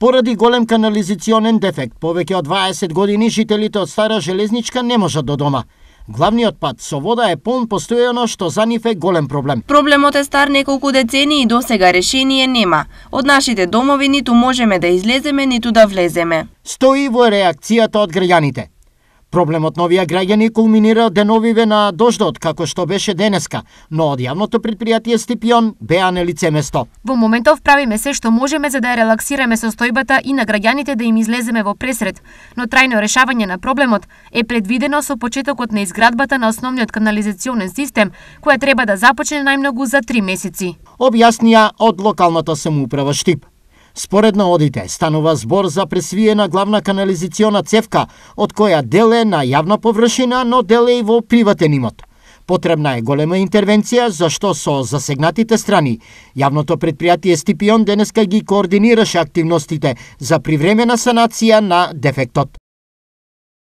Поради голем канализационен дефект, повеќе од 20 години жителите од Стара Железничка не можат до дома. Главниот пат со вода е полн постојано што за нив е голем проблем. Проблемот е стар неколку децени и до сега решение нема. Од нашите домови ниту можеме да излеземе, ниту да влеземе. Стои во реакцијата од граѓаните. Проблемот на овие граѓани кулминира деновиве на дождот, како што беше денеска, но од јавното предпријатие Стипион беа на лице место. Во моментов правиме се што можеме за да ја релаксираме состојбата и на граѓаните да им излеземе во пресред, но трајно решавање на проблемот е предвидено со почетокот на изградбата на основниот канализационен систем, која треба да започне најмногу за три месеци. Објаснија од локалната самоуправа Штип. Според наодите, станува збор за пресвиена главна канализациона цевка, од која дел е на јавна површина, но дел е и во приватен имот. Потребна е голема интервенција зашто со засегнатите страни јавното предпријатие Стипион денеска ги координираше активностите за привремена санација на дефектот.